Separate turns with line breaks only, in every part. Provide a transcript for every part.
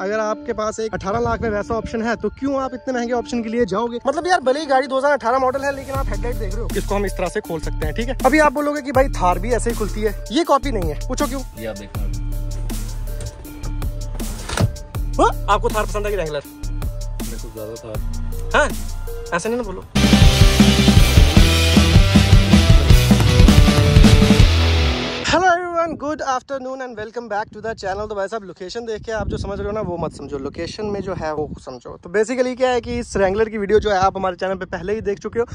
अगर आपके पास एक 18 लाख में वैसा ऑप्शन है तो क्यों आप इतने महंगे ऑप्शन के लिए जाओगे मतलब यार भले ही गाड़ी 2018 मॉडल है लेकिन आप हेडलाइट देख रहे हो इसको हम इस तरह से खोल सकते हैं ठीक है अभी आप बोलोगे कि भाई थार भी ऐसे ही खुलती है ये कॉपी नहीं है पूछो क्यों हाँ? आपको थार पसंद है कि हाँ? ऐसे नहीं ना बोलो afternoon and welcome back to the channel तो भाई साहब लोकेशन देख के आप जो समझ रहे हो ना वो मत समझो लोकेशन में जो है वो समझो तो बेसिकली क्या है कि इस रेंगलर की वीडियो जो है आप हमारे चैनल पे पहले ही देख चुके हो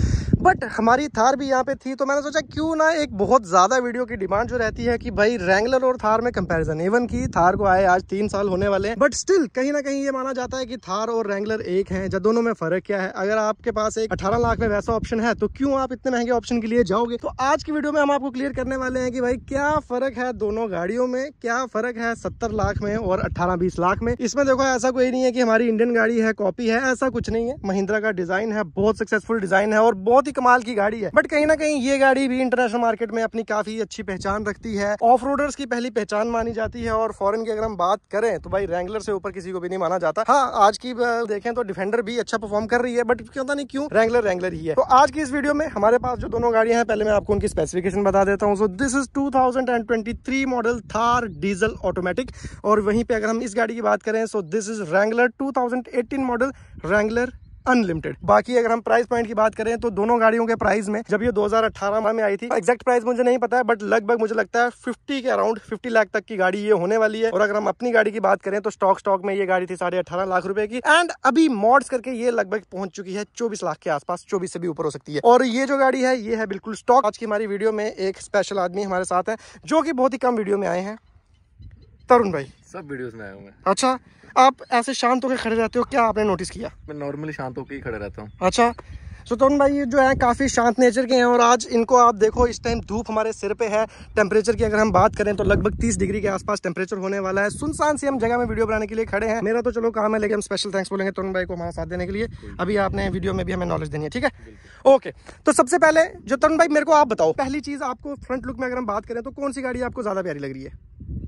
बट हमारी थार भी यहाँ पे थी तो मैंने सोचा क्यों ना एक बहुत ज़्यादा वीडियो की डिमांड जो रहती है कि भाई रेंगलर और थार में कंपेरिजन इवन की थार को आए आज तीन साल होने वाले हैं बट स्टिल कहीं ना कहीं ये माना जाता है कि थार और रेंगलर एक है जब दोनों में फर्क क्या है अगर आपके पास एक अठारह लाख में वैसा ऑप्शन है तो क्यों आप इतने महंगे ऑप्शन के लिए जाओगे तो आज की वीडियो में हम आपको क्लियर करने वाले हैं कि भाई क्या फर्क है दोनों दोनों गाड़ियों में क्या फर्क है सत्तर लाख में और अठारह बीस लाख में इसमें देखो ऐसा कोई नहीं है कि हमारी इंडियन गाड़ी है कॉपी है ऐसा कुछ नहीं है महिंद्रा का डिजाइन है बहुत सक्सेसफुल डिजाइन है और बहुत ही कमाल की गाड़ी है बट कहीं ना कहीं ये गाड़ी भी इंटरनेशनल मार्केट में अपनी काफी अच्छी पहचान रखती है ऑफ रोडर्स की पहली पहचान मानी जाती है और फॉरन की अगर हम बात करें तो भाई रेंगलर से ऊपर किसी को भी नहीं माना जाता हाँ आज की देखें तो डिफेंडर भी अच्छा परफॉर्म कर रही है बट क्यों नहीं क्यों रैंगलर रैंगलर ही है तो आज की इस वीडियो में हमारे पास जो दोनों गाड़ियां हैं पहले मैं आपको उनकी स्पेसिफिकेशन बता देता हूँ so this is two thousand and twenty three model Thar diesel automatic और वहीं पे अगर हम इस गाड़ी की बात करें so this is Wrangler 2018 model Wrangler unlimited बाकी अगर हम प्राइस पॉइंट की बात करें तो दोनों गाड़ियों के प्राइस में जब ये 2018 में आई थी एक्जैक्ट प्राइस मुझे नहीं पता है बट लगभग मुझे लगता है 50 के अराउंड 50 लाख तक की गाड़ी ये होने वाली है और अगर हम अपनी गाड़ी की बात करें तो स्टॉक स्टॉक में ये गाड़ी थी साढ़े अठारह लाख रुपए की एंड अभी मॉड्स करके ये लगभग पहुंच चुकी है चौबीस लाख के आसपास चौबीस से भी ऊपर हो सकती है और ये जो गाड़ी है ये है बिल्कुल स्टॉक आज की हमारी वीडियो में एक स्पेशल आदमी हमारे साथ है जो की बहुत ही कम वीडियो में आए हैं तरुण भाई सब वीडियोस में आया हूँ मैं अच्छा आप ऐसे शांत होकर खड़े रहते हो क्या आपने नोटिस किया मैं नॉर्मली शांत होकर ही खड़े रहता हूँ अच्छा सो तो तरुण भाई ये जो है काफ़ी शांत नेचर के हैं और आज इनको आप देखो इस टाइम धूप हमारे सिर पे है टेम्परेचर की अगर हम बात करें तो लगभग 30 डिग्री के आसपास टेम्परेचर होने वाला है सुनसान सी हम जगह में वीडियो बनाने के लिए खड़े हैं मेरा तो चलो काम है लेकिन हम स्पेशल थैंक्स बोलेंगे तरुण भाई को हमारा साथ देने के लिए अभी आपने वीडियो में भी हमें नॉलेज देनी है ठीक है ओके तो सबसे पहले जो तरुण भाई मेरे को आप बताओ पहली चीज़ आपको फ्रंट लुक में अगर हम बात करें तो कौन सी गाड़ी आपको ज़्यादा प्यारी लग रही है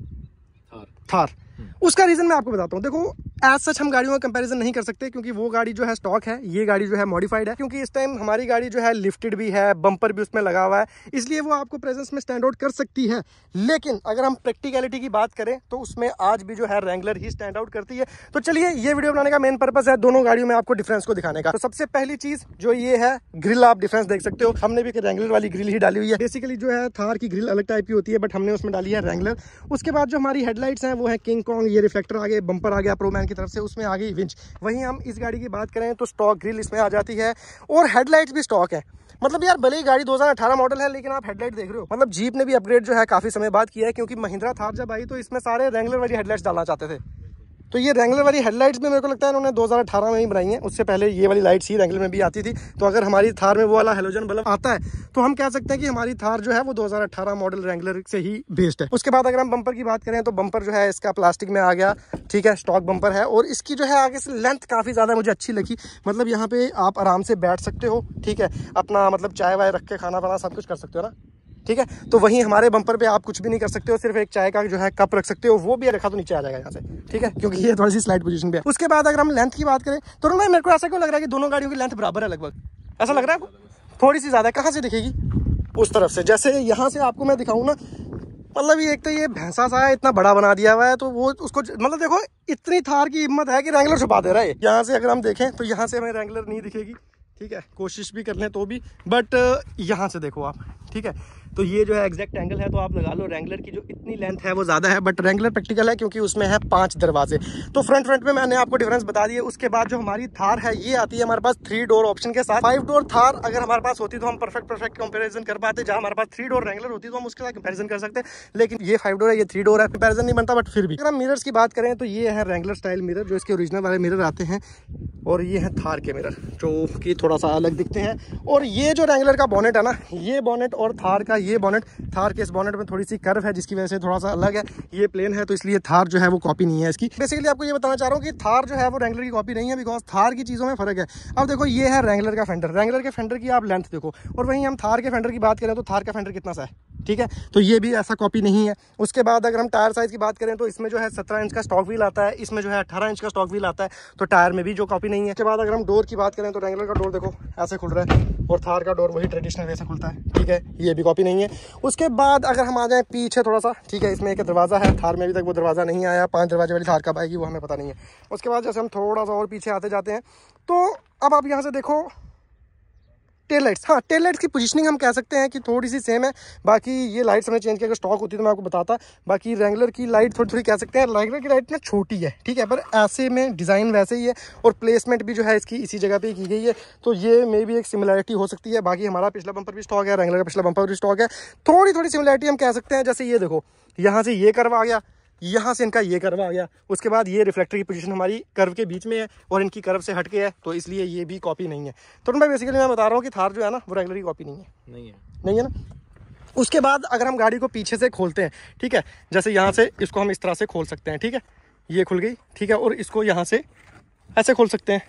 थार हम्म। उसका रीजन मैं आपको बताता हूँ देखो एज सच हम गाड़ियों का कंपैरिजन नहीं कर सकते क्योंकि वो गाड़ी जो है स्टॉक है ये गाड़ी जो है मॉडिफाइड है क्योंकि इस टाइम हमारी गाड़ी जो है लिफ्टेड भी है बम्पर भी उसमें लगा हुआ है इसलिए वो आपको प्रेजेंस में स्टैंड आउट कर सकती है लेकिन अगर हम प्रैक्टिकलिटी की बात करें तो उसमें आज भी जो है रेंगुलर ही स्टैंड आउट करती है तो चलिए ये वीडियो बनाने का मेन पर्पज है दोनों गाड़ियों में आपको डिफरेंस को दिखाने का तो सबसे पहली चीज जो ये है ग्रिल आप डिफरेंस देख सकते हो हमने भी रेंगुलर वाली ग्रिल ही डाली हुई है बेसिकली जो है थार की ग्रिल अलग टाइप की होती है बट हमने उसमें डाली है रेंगुलर उसके बाद जो हमारी हेडलाइट्स है वो है किंग कॉन्ग ये रिफ्लेक्टर आगे बंपर आ गया प्रोमैन की तरफ से उसमें आ गई विंच वहीं हम इस गाड़ी की बात करें तो स्टॉक ग्रिल इसमें आ जाती है और हेडलाइट्स भी स्टॉक है मतलब यार भले ही गाड़ी 2018 मॉडल है लेकिन आप हेडलाइट देख रहे हो मतलब जीप ने भी अपग्रेड जो है काफी समय बाद किया है क्योंकि महिंद्रा थार जब आई तो इसमें सारे रेंगलर वाली हेडलाइट्स डालना चाहते थे तो ये रेंगलर वाली हेडलाइट्स भी मेरे को लगता है उन्होंने 2018 में ही बनाई है उससे पहले ये वाली लाइट्स ही रेंगलर में भी आती थी तो अगर हमारी थार में वो वाला हेलोजन बल्ब आता है तो हम कह सकते हैं कि हमारी थार जो है वो 2018 मॉडल रेंगलर से ही बेस्ड है उसके बाद अगर हम बंपर की बात करें तो बंपर जो है इसका प्लास्टिक में आ गया ठीक है स्टॉक बंपर है और इसकी जो है आगे से लेंथ काफ़ी ज़्यादा मुझे अच्छी लगी मतलब यहाँ पे आप आराम से बैठ सकते हो ठीक है अपना मतलब चाय वाय रख के खाना वाना सब कुछ कर सकते हो ना ठीक है तो वहीं हमारे बम्पर पे आप कुछ भी नहीं कर सकते हो सिर्फ एक चाय का जो है कप रख सकते हो वो भी रखा तो नीचे आ जाएगा यहाँ से ठीक है क्योंकि ये थोड़ी सी स्लाइड पोजीशन पे है उसके बाद अगर हम लेंथ की बात करें तो भाई मेरे को ऐसा क्यों लग रहा है कि दोनों गाड़ियों की लेंथ बराबर है लगभग ऐसा लग रहा है आपको थोड़ी सी ज़्यादा कहाँ से दिखेगी उस तरफ से जैसे यहाँ से आपको मैं दिखाऊँ ना मतलब ये एक तो ये भैंसा सा है इतना बड़ा बना दिया हुआ है तो वो उसको मतलब देखो इतनी थार की हिम्मत है कि रेंगुलर छुपा दे रहा है यहाँ से अगर हम देखें तो यहाँ से हमें रेंगुलर नहीं दिखेगी ठीक है कोशिश भी कर लें तो भी बट यहाँ से देखो आप ठीक है तो ये जो है एग्जैक्ट एंगल है तो आप लगा लो रेंगलर की जो इतनी लेंथ है वो ज़्यादा है बट रेंगलर प्रैक्टिकल है क्योंकि उसमें है पांच दरवाजे तो फ्रंट फ्रंट में मैंने आपको डिफरेंस बता दिया उसके बाद जो हमारी थार है ये आती है हमारे पास थ्री डोर ऑप्शन के साथ फाइव डोर थार अगर हमारे पास होती तो हम परफेक्ट परफेक्ट कंपेरिजन कर पाते जहाँ हमारे पास थ्री डोर रेंगलर होती तो हम उसके साथ कंपेरिजन कर सकते लेकिन ये फाइव डोर है ये थ्री डोर है कंपेरिजन नहीं बनता बट फिर भी अगर हम मिरर्स की बात करें तो ये है रेंगलर स्टाइल मिरर जो इसके ओरिजिनल वाले मिररर आते हैं और ये है थार के मिररर जो कि थोड़ा सा अलग दिखते हैं और ये जो रेंगलर का बॉनेट है ना ये बॉनेट और थार का ये ये बॉनेट थार के इस बॉनेट में थोड़ी सी कर्व है जिसकी वजह से थोड़ा सा अलग है ये प्लेन है तो इसलिए थार जो है वो कॉपी नहीं है इसकी बेसिकली आपको ये बताना चाह रहा हूँ कि थार जो है वो रेंगलर की कॉपी नहीं है बिकॉज थार की चीज़ों में फ़र्क है अब देखो ये है रेंगलर का फेंडर रेंगलर के फेंडर की आप लेंथ देखो और वहीं हम थार के फेंडर की बात करें तो थार का फेंडर कितना सा है ठीक है तो ये भी ऐसा कॉपी नहीं है उसके बाद अगर हम टायर साइज़ की बात करें तो इसमें जो है सत्रह इंच का स्टॉक व्हील आता है इसमें जो है अठारह इंच का स्टॉक व्हील आता है तो टायर में भी जो कॉपी नहीं है उसके बाद अगर हम डोर की बात करें तो रेंगलर का डोर देखो ऐसे खुल रहा है और थार का डोर वही ट्रेडिशनल वैसे खुलता है ठीक है ये भी कॉपी है उसके बाद अगर हम आ जाएँ पीछे थोड़ा सा ठीक है इसमें एक दरवाज़ा है थार में अभी तक वो दरवाज़ा नहीं आया पाँच दरवाजे वाली थार कब आएगी वो हमें पता नहीं है उसके बाद जैसे हम थोड़ा सा और पीछे आते जाते हैं तो अब आप यहाँ से देखो टेल लाइट्स हाँ टेल लाइट्स की पोजीशनिंग हम कह सकते हैं कि थोड़ी सी सेम है बाकी ये लाइट्स हमने चेंज किया अगर स्टॉक होती तो मैं आपको बताता बाकी रेंगुलर की लाइट थोड़ी थोड़ी कह सकते हैं रेंगुलर की लाइट ना छोटी है ठीक है पर ऐसे में डिज़ाइन वैसे ही है और प्लेसमेंट भी जो है इसकी इसी जगह पर की गई है तो ये मे भी एक सिमिलैरिटी हो सकती है बाकी हमारा पिछला बंपर भी स्टॉक है रेंगुलर का पिछला बंपर भी स्टॉक है थोड़ी थोड़ी सिमिलैरिटी हम कह सकते हैं जैसे ये देखो यहाँ से ये करवा गया यहाँ से इनका ये कर्व आ गया उसके बाद ये रिफ्लेक्टर की पोजीशन हमारी कर्व के बीच में है और इनकी कर्व से हट के है तो इसलिए ये भी कॉपी नहीं है तो भाई बेसिकली मैं बता रहा हूँ कि थार जो है ना वो रेगुलर की कॉपी नहीं है नहीं है नहीं है ना उसके बाद अगर हम गाड़ी को पीछे से खोलते हैं ठीक है जैसे यहाँ से इसको हम इस तरह से खोल सकते हैं ठीक है ये खुल गई ठीक है और इसको यहाँ से ऐसे खोल सकते हैं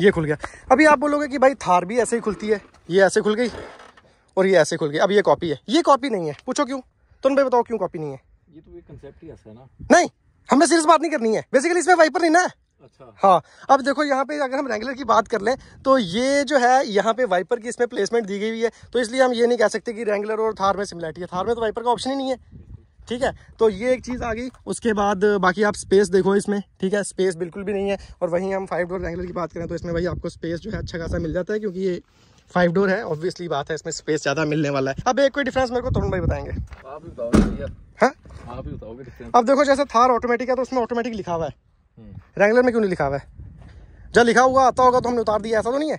ये खुल गया अभी आप बोलोगे कि भाई थार भी ऐसे ही खुलती है ये ऐसे खुल गई और ये ऐसे खुल गई अब ये कॉपी है ये कॉपी नहीं है पूछो क्यों तुम तो भाई बताओ क्यों कॉपी नहीं है ये तो कंसेप्ट ही ऐसा है ना नहीं हमें सीरियस बात नहीं करनी है बेसिकली इसमें वाइपर नहीं ना अच्छा हाँ अब देखो यहाँ पे अगर हम रेंगुलर की बात कर लें तो ये जो है यहाँ पे वाइपर की इसमें प्लेसमेंट दी गई हुई है तो इसलिए हम ये नहीं कह सकते कि रेंगुलर और थार में सिमिलैरिटी है थार में तो वाइपर का ऑप्शन ही नहीं है ठीक है तो ये एक चीज़ आ गई उसके बाद बाकी आप स्पेस देखो इसमें ठीक है स्पेस बिल्कुल भी नहीं है और वहीं हम फाइव डोर रेंगुलर की बात करें तो इसमें भाई आपको स्पेस जो है अच्छा खासा मिल जाता है क्योंकि ये फाइव डोर है ऑब्वियसली बात है इसमें स्पेस ज़्यादा मिलने वाला है अब एक कोई डिफरेंस मेरे को तुरंत भाई बताएंगे आप भी आप हाँ, बताओगे अब देखो जैसे थार ऑटोमेटिक है तो उसमें ऑटोमेटिक लिखा हुआ है रेगुलर हम्म। में क्यों नहीं लिखा हुआ है जब लिखा हुआ आता होगा तो हमने उतार दिया ऐसा तो नहीं है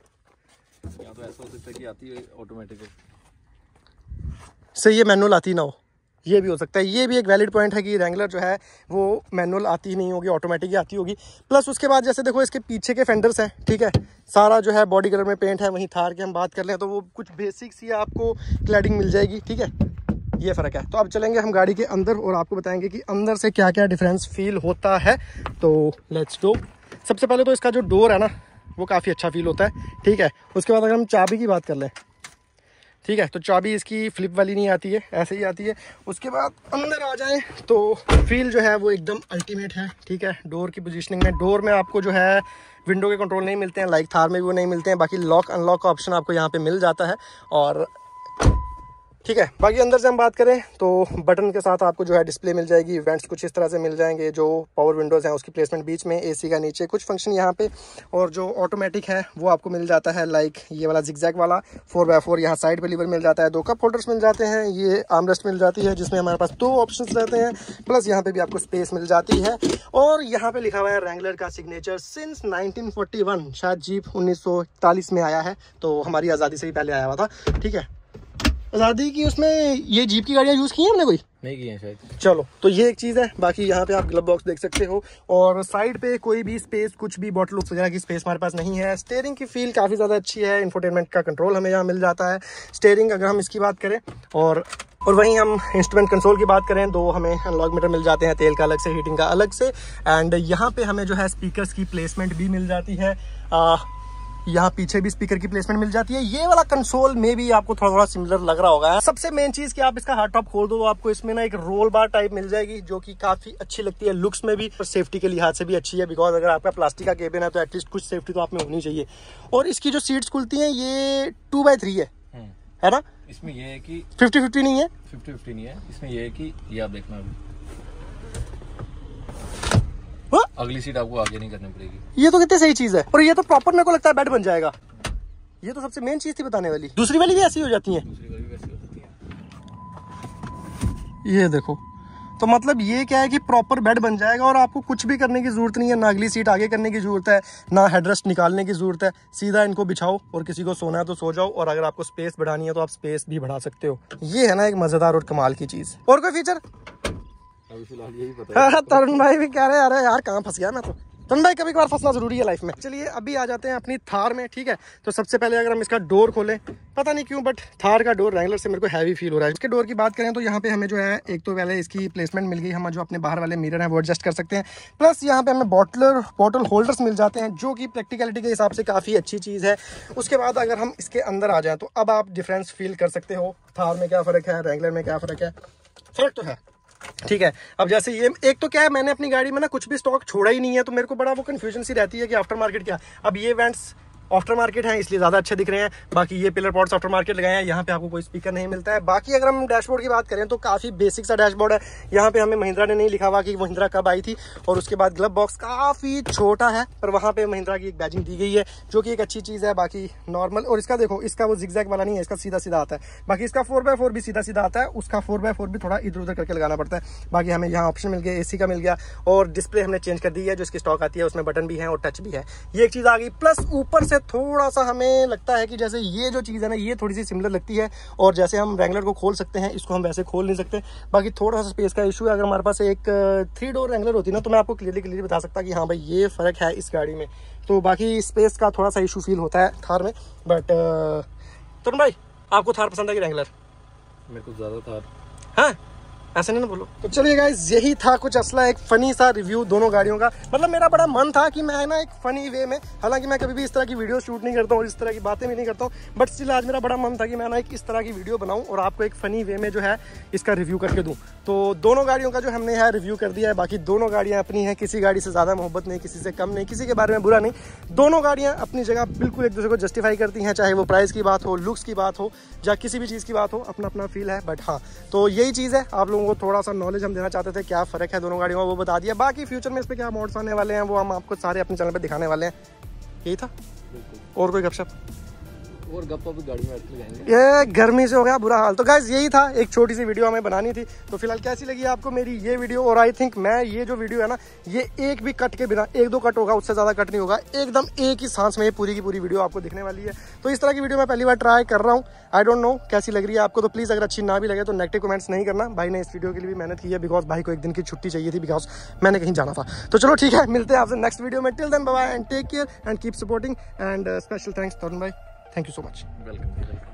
तो सही है मैनुअल आती ना हो ये भी हो सकता है ये भी एक वैलिड पॉइंट है कि रेंगुलर जो है वो मैनुअल आती ही नहीं होगी ऑटोमेटिक ही आती होगी प्लस उसके बाद जैसे देखो इसके पीछे के फेंडर्स हैं ठीक है सारा जो है बॉडी कलर में पेंट है वहीं थार के हम बात कर लें तो वो कुछ बेसिक्स ही आपको क्लैडिंग मिल जाएगी ठीक है ये फ़र्क है तो अब चलेंगे हम गाड़ी के अंदर और आपको बताएंगे कि अंदर से क्या क्या डिफरेंस फील होता है तो लेट्स डो सबसे पहले तो इसका जो डोर है ना वो काफ़ी अच्छा फील होता है ठीक है उसके बाद अगर हम चाबी की बात कर लें ठीक है तो चाबी इसकी फ्लिप वाली नहीं आती है ऐसे ही आती है उसके बाद अंदर आ जाएँ तो फील जो है वो एकदम अल्टीमेट है ठीक है डोर की पोजिशनिंग में डोर में आपको जो है विंडो के कंट्रोल नहीं मिलते हैं लाइक थार में भी वो नहीं मिलते हैं बाकी लॉक अनलॉक का ऑप्शन आपको यहाँ पे मिल जाता है और ठीक है बाकी अंदर से हम बात करें तो बटन के साथ आपको जो है डिस्प्ले मिल जाएगी इवेंट्स कुछ इस तरह से मिल जाएंगे जो पावर विंडोज़ हैं उसकी प्लेसमेंट बीच में एसी का नीचे कुछ फंक्शन यहाँ पे और जो ऑटोमेटिक है वो आपको मिल जाता है लाइक ये वाला जिगजैग वाला फोर बाय फोर यहाँ साइड पर लीवर मिल जाता है दो कप होल्डर्स मिल जाते हैं ये आमरेस्ट मिल जाती है जिसमें हमारे पास दो ऑप्शन रहते हैं प्लस यहाँ पर भी आपको स्पेस मिल जाती है और यहाँ पर लिखा हुआ है रेंगुलर का सिग्नेचर सिंस नाइनटीन शायद जीप उन्नीस में आया है तो हमारी आज़ादी से ही पहले आया हुआ था ठीक है आज़ादी की उसमें ये जीप की गाड़ियाँ यूज़ की हैं हमने कोई नहीं की है शायद चलो तो ये एक चीज़ है बाकी यहाँ पे आप ग्लब बॉक्स देख सकते हो और साइड पे कोई भी स्पेस कुछ भी बॉटल वगैरह की स्पेस हमारे पास नहीं है स्टेयरिंग की फील काफ़ी ज़्यादा अच्छी है इंफोटेनमेंट का कंट्रोल हमें यहाँ मिल जाता है स्टेयरिंग अगर हम इसकी बात करें और और वहीं हम इंस्ट्रूमेंट कंसोल की बात करें तो हमें अनलॉग मीटर मिल जाते हैं तेल का अलग से हीटिंग का अलग से एंड यहाँ पे हमें जो है स्पीकर्स की प्लेसमेंट भी मिल जाती है यहाँ पीछे भी स्पीकर की प्लेसमेंट मिल जाती है ये वाला कंसोल में भी आपको थोड़ा थोड़ा सिमिलर लग रहा होगा सबसे मेन चीज की आप इसका हार्ड टॉप खोल दो आपको इसमें ना एक रोल बार टाइप मिल जाएगी जो की काफी अच्छी लगती है लुक्स में भी और सेफ्टी के लिहाज से भी अच्छी है बिकॉज अगर आपका प्लास्टिक का केबिन है तो एटलीस्ट कुछ सेफ्टी तो आप में होनी चाहिए और इसकी जो सीट खुलती है ये टू बाई थ्री है है ना इसमें ये है कि फिफ्टी फिफ्टी नहीं है फिफ्टी फिफ्टी नहीं है इसमें ये है कि ये आप देखना हा? अगली सीट आपको आगे नहीं करनी पड़ेगी ये तो कितनी सही चीज है और ये तो प्रॉपर मेरे को लगता है बेड बन जाएगा ये तो सबसे मेन चीज थी बताने वाली दूसरी वाली भी ऐसी हो जाती है ये देखो तो मतलब ये क्या है कि प्रॉपर बेड बन जाएगा और आपको कुछ भी करने की जरूरत नहीं है ना अगली सीट आगे करने की जरूरत है ना हेडरेस्ट निकालने की जरूरत है सीधा इनको बिछाओ और किसी को सोना है तो सो जाओ और अगर आपको स्पेस बढ़ानी है तो आप स्पेस भी बढ़ा सकते हो ये है ना एक मजेदार और कमाल की चीज और कोई फीचर हाँ, हाँ, तरुण भाई भी कह रहे हैं अरे यार कहाँ फंस गया मैं तो तरुण भाई कभी कभार फंसना जरूरी है लाइफ में चलिए अभी आ जाते हैं अपनी थार में ठीक है तो सबसे पहले अगर हम इसका डोर खोलें पता नहीं क्यों बट थार का डोर रैंगलर से मेरे को हैवी फील हो रहा है इसके डोर की बात करें तो यहाँ पे हमें जो है एक तो पहले इसकी प्लेसमेंट मिल गई हम जो अपने बाहर वाले मिरर हैं वो एडजस्ट कर सकते हैं प्लस यहाँ पे हमें बॉटलर बॉटल होल्डर्स मिल जाते हैं जो कि प्रैक्टिकलिटी के हिसाब से काफ़ी अच्छी चीज़ है उसके बाद अगर हम इसके अंदर आ जाए तो अब आप डिफरेंस फील कर सकते हो थार में क्या फ़र्क है रैंगलर में क्या फ़र्क है फ़र्क तो है ठीक है अब जैसे ये एक तो क्या है मैंने अपनी गाड़ी में ना कुछ भी स्टॉक छोड़ा ही नहीं है तो मेरे को बड़ा वो कन्फ्यूजन सी रहती है कि आफ्टर मार्केट क्या अब ये वेंट्स ऑफ्टर मार्केट है इसलिए ज़्यादा अच्छे दिख रहे हैं बाकी ये पिलर पॉट्स ऑफ्टर मार्केट लगाए हैं यहाँ पे आपको कोई स्पीकर नहीं मिलता है बाकी अगर हम डैशबोर्ड की बात करें तो काफ़ी बेसिक सा डैशबोर्ड है यहाँ पे हमें महिंद्रा ने नहीं लिखा हुआ कि महिंद्रा कब आई थी और उसके बाद ग्लब बॉक्स काफ़ी छोटा है पर वहाँ पे महिंद्रा की एक बैजिंग दी गई है जो की एक अच्छी चीज़ है बाकी नॉर्मल और इसका देखो इसका वो जिक्जैक वाला नहीं है इसका सीधा सीधा आता है बाकी इसका फोर बाय भी सीधा सीधा आता है उसका फोर बाय भी थोड़ा इधर उधर करके लगाना पड़ता है बाकी हमें यहाँ ऑप्शन मिल गया ए का मिल गया और डिस्प्ले हमने चेंज कर दी है जो इसकी स्टॉक आती है उसमें बटन भी है और टच भी है ये एक चीज़ आ गई प्लस ऊपर से से थोड़ा सा हमें लगता है कि जैसे ये जो चीज़ है ना ये थोड़ी सी सिमिलर लगती है और जैसे हम रेंगलर को खोल सकते हैं इसको हम वैसे खोल नहीं सकते बाकी थोड़ा सा स्पेस का इशू है अगर हमारे पास एक थ्री डोर रेंगलर होती ना तो मैं आपको क्लियरली क्लियरली बता सकता कि हाँ भाई ये फ़र्क है इस गाड़ी में तो बाकी स्पेस का थोड़ा सा इशू फील होता है थार में बट तरुण भाई आपको थार पसंद है कि रेंगलर मेरे को ज़्यादा थार हाँ ऐसे नहीं ना बोलो तो चलिए गाइज यही था कुछ असला एक फनी सा रिव्यू दोनों गाड़ियों का मतलब मेरा बड़ा मन था कि मैं ना एक फनी वे में हालांकि मैं कभी भी इस तरह की वीडियो शूट नहीं करता हूँ और इस तरह की बातें भी नहीं करता हूँ बट स्टिल आज मेरा बड़ा मन था कि मैं ना एक इस तरह की वीडियो बनाऊँ और आपको एक फनी वे में जो है इसका रिव्यू करके दूँ तो दोनों गाड़ियों का जो हमने यहाँ रिव्यू कर दिया है बाकी दोनों गाड़ियाँ अपनी हैं किसी गाड़ी से ज़्यादा मोहब्बत नहीं किसी से कम नहीं किसी के बारे में बुरा नहीं दोनों गाड़ियाँ अपनी जगह बिल्कुल एक दूसरे को जस्टिफाई करती हैं चाहे वो प्राइस की बात हो लुक्स की बात हो या किसी भी चीज़ की बात हो अपना अपना फील है बट हाँ तो यही चीज़ है आप लोगों को थोड़ा सा नॉलेज हम देना चाहते थे क्या फ़र्क है दोनों गाड़ियों का वो बता दिया बाकी फ्यूचर में इस पर क्या मॉड्स आने वाले हैं वो हम आपको सारे अपने चैनल पर दिखाने वाले हैं यही था और कोई गपशप और गप्पा भी गाड़ी में ये गर्मी से हो गया बुरा हाल तो गाइज यही था एक छोटी सी वीडियो हमें बनानी थी तो फिलहाल कैसी लगी आपको मेरी ये वीडियो और आई थिंक मैं ये जो वीडियो है ना ये एक भी कट के बिना एक दो कट होगा उससे ज़्यादा कट नहीं होगा एकदम एक ही सांस में ये पूरी की पूरी वीडियो आपको दिखने वाली है तो इस तरह की वीडियो मैं पहली बार ट्राई कर रहा हूँ आई डोंट नो कैसी लग रही है आपको तो प्लीज़ अगर अच्छी ना भी लगे तो नेगेटिव कमेंट्स नहीं करना भाई ने इस वीडियो के लिए भी मेहनत की है बिकॉज भाई को एक दिन की छुट्टी चाहिए थी बिकॉज मैंने कहीं जाना था तो चलो ठीक है मिलते हैं आपसे नेक्स्ट वीडियो में till then bye and take care and keep supporting and special thanks Tarun भाई Thank you so much. Welcome.